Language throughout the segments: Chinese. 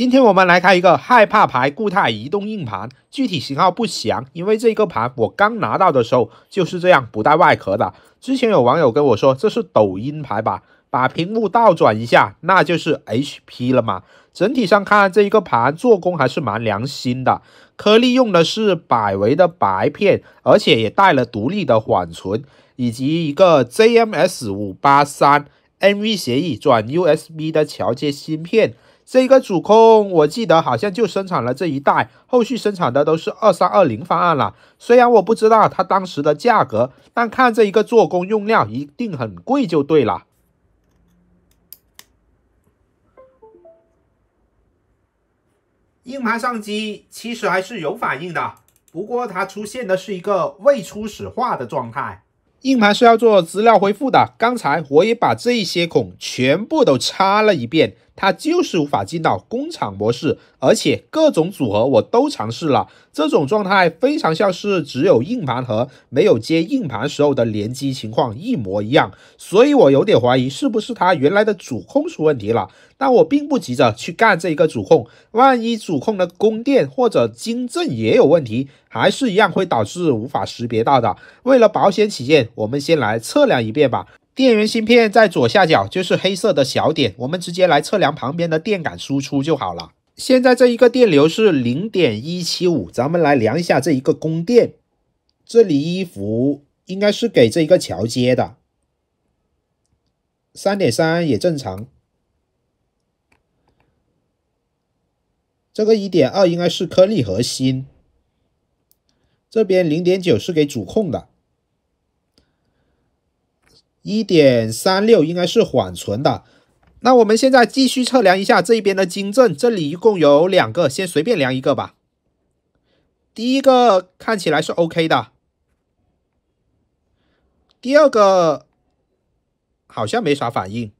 今天我们来开一个害怕牌固态移动硬盘，具体型号不详，因为这个盘我刚拿到的时候就是这样，不带外壳的。之前有网友跟我说这是抖音牌吧，把屏幕倒转一下，那就是 HP 了嘛。整体上看，这一个盘做工还是蛮良心的，颗粒用的是百维的白片，而且也带了独立的缓存，以及一个 JMS 五八三 NV 协议转 USB 的桥接芯片。这个主控，我记得好像就生产了这一代，后续生产的都是二三二零方案了。虽然我不知道它当时的价格，但看这一个做工用料，一定很贵就对了。硬盘上机其实还是有反应的，不过它出现的是一个未初始化的状态。硬盘是要做资料恢复的，刚才我也把这一些孔全部都插了一遍。它就是无法进到工厂模式，而且各种组合我都尝试了，这种状态非常像是只有硬盘盒没有接硬盘时候的联机情况一模一样，所以我有点怀疑是不是它原来的主控出问题了。但我并不急着去干这一个主控，万一主控的供电或者晶振也有问题，还是一样会导致无法识别到的。为了保险起见，我们先来测量一遍吧。电源芯片在左下角，就是黑色的小点。我们直接来测量旁边的电感输出就好了。现在这一个电流是零点一七五，咱们来量一下这一个供电。这里一伏应该是给这一个桥接的，三点三也正常。这个一点二应该是颗粒核心，这边零点九是给主控的。一点三六应该是缓存的，那我们现在继续测量一下这一边的晶振，这里一共有两个，先随便量一个吧。第一个看起来是 OK 的，第二个好像没啥反应，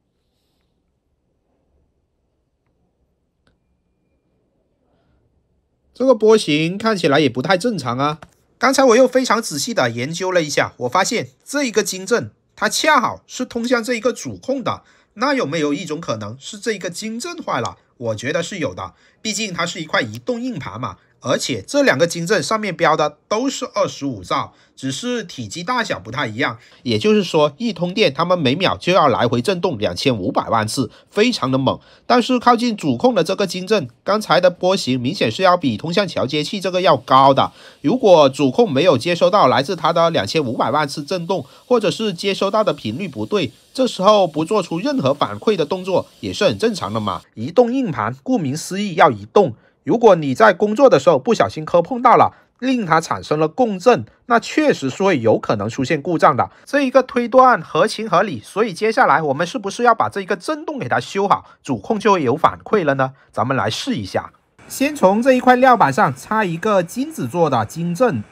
这个波形看起来也不太正常啊。刚才我又非常仔细的研究了一下，我发现这一个晶振。它恰好是通向这一个主控的，那有没有一种可能是这一个金振坏了？我觉得是有的，毕竟它是一块移动硬盘嘛。而且这两个金正上面标的都是二十五兆，只是体积大小不太一样。也就是说，一通电，它们每秒就要来回震动两千五百万次，非常的猛。但是靠近主控的这个金正，刚才的波形明显是要比通向调节器这个要高的。如果主控没有接收到来自它的两千五百万次振动，或者是接收到的频率不对，这时候不做出任何反馈的动作也是很正常的嘛。移动硬盘，顾名思义要移动。如果你在工作的时候不小心磕碰到了，令它产生了共振，那确实是会有可能出现故障的。这一个推断合情合理，所以接下来我们是不是要把这一个震动给它修好，主控就会有反馈了呢？咱们来试一下，先从这一块料板上插一个金子做的金振，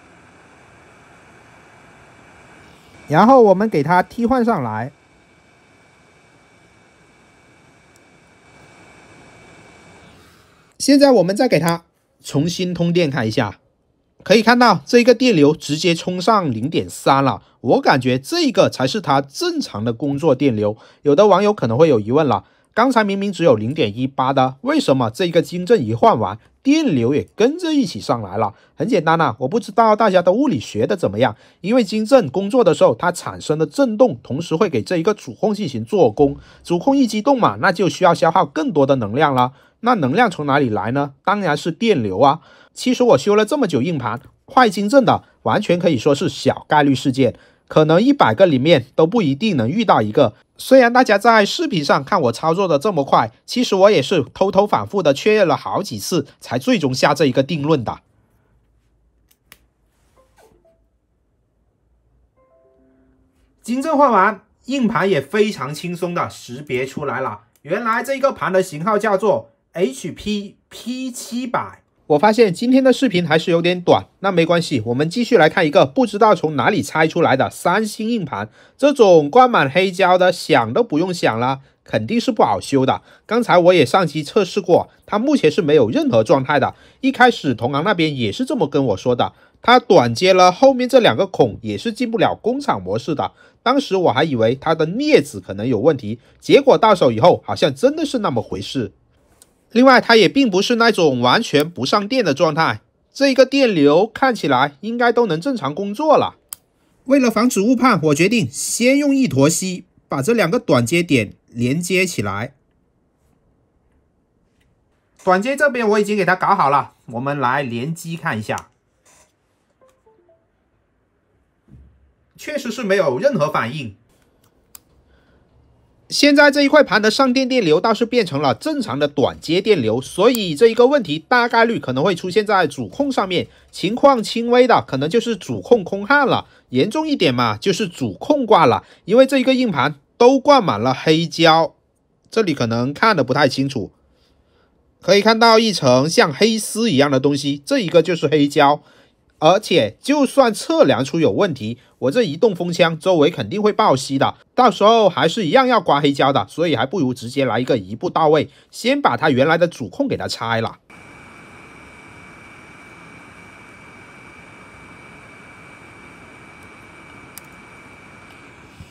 然后我们给它替换上来。现在我们再给它重新通电看一下，可以看到这个电流直接冲上零点三了。我感觉这个才是它正常的工作电流。有的网友可能会有疑问了。刚才明明只有零点一八的，为什么这一个金振一换完，电流也跟着一起上来了？很简单啊，我不知道大家的物理学的怎么样，因为金振工作的时候，它产生的震动，同时会给这一个主控进行做工，主控一激动嘛，那就需要消耗更多的能量了。那能量从哪里来呢？当然是电流啊。其实我修了这么久硬盘坏金振的，完全可以说是小概率事件。可能一百个里面都不一定能遇到一个。虽然大家在视频上看我操作的这么快，其实我也是偷偷反复的确认了好几次，才最终下这一个定论的。金正换完，硬盘也非常轻松的识别出来了。原来这个盘的型号叫做 HP P 七百。我发现今天的视频还是有点短，那没关系，我们继续来看一个不知道从哪里拆出来的三星硬盘，这种灌满黑胶的，想都不用想了，肯定是不好修的。刚才我也上机测试过，它目前是没有任何状态的。一开始同行那边也是这么跟我说的，它短接了后面这两个孔，也是进不了工厂模式的。当时我还以为它的镊子可能有问题，结果到手以后，好像真的是那么回事。另外，它也并不是那种完全不上电的状态，这一个电流看起来应该都能正常工作了。为了防止误判，我决定先用一坨锡把这两个短接点连接起来。短接这边我已经给它搞好了，我们来联机看一下，确实是没有任何反应。现在这一块盘的上电电流倒是变成了正常的短接电流，所以这一个问题大概率可能会出现在主控上面。情况轻微的可能就是主控空焊了，严重一点嘛就是主控挂了，因为这一个硬盘都挂满了黑胶，这里可能看的不太清楚，可以看到一层像黑丝一样的东西，这一个就是黑胶。而且，就算测量出有问题，我这移动风枪周围肯定会爆吸的，到时候还是一样要刮黑胶的，所以还不如直接来一个一步到位，先把它原来的主控给它拆了。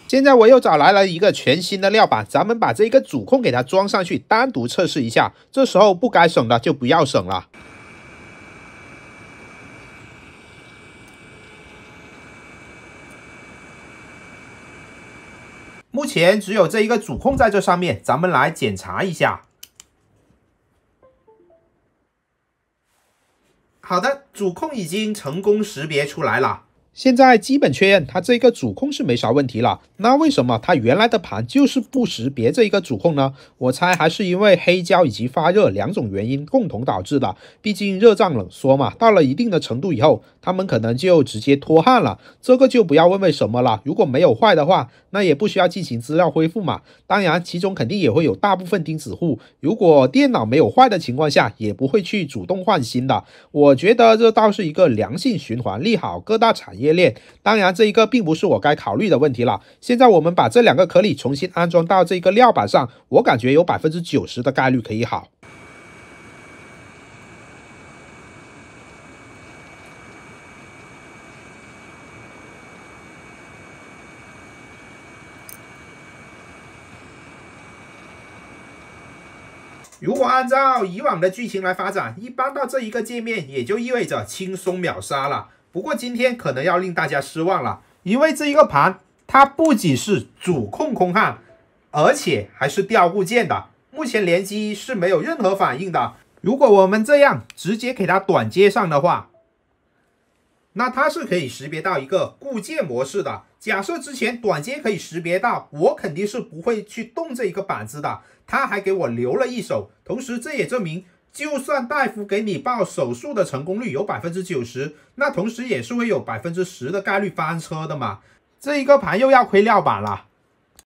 现在我又找来了一个全新的料板，咱们把这个主控给它装上去，单独测试一下。这时候不该省的就不要省了。目前只有这一个主控在这上面，咱们来检查一下。好的，主控已经成功识别出来了。现在基本确认它这个主控是没啥问题了。那为什么它原来的盘就是不识别这一个主控呢？我猜还是因为黑胶以及发热两种原因共同导致的。毕竟热胀冷缩嘛，到了一定的程度以后，它们可能就直接脱焊了。这个就不要问为什么了。如果没有坏的话，那也不需要进行资料恢复嘛。当然，其中肯定也会有大部分钉子户。如果电脑没有坏的情况下，也不会去主动换新的。我觉得这倒是一个良性循环，利好各大产业。裂链，当然这一个并不是我该考虑的问题了。现在我们把这两个颗粒重新安装到这个料板上，我感觉有百分之九十的概率可以好。如果按照以往的剧情来发展，一般到这一个界面也就意味着轻松秒杀了。不过今天可能要令大家失望了，因为这一个盘它不仅是主控空焊，而且还是掉固件的。目前联机是没有任何反应的。如果我们这样直接给它短接上的话，那它是可以识别到一个固件模式的。假设之前短接可以识别到，我肯定是不会去动这一个板子的。它还给我留了一手，同时这也证明。就算大夫给你报手术的成功率有百分之九十，那同时也是会有百分之十的概率翻车的嘛？这一个盘又要亏料板了。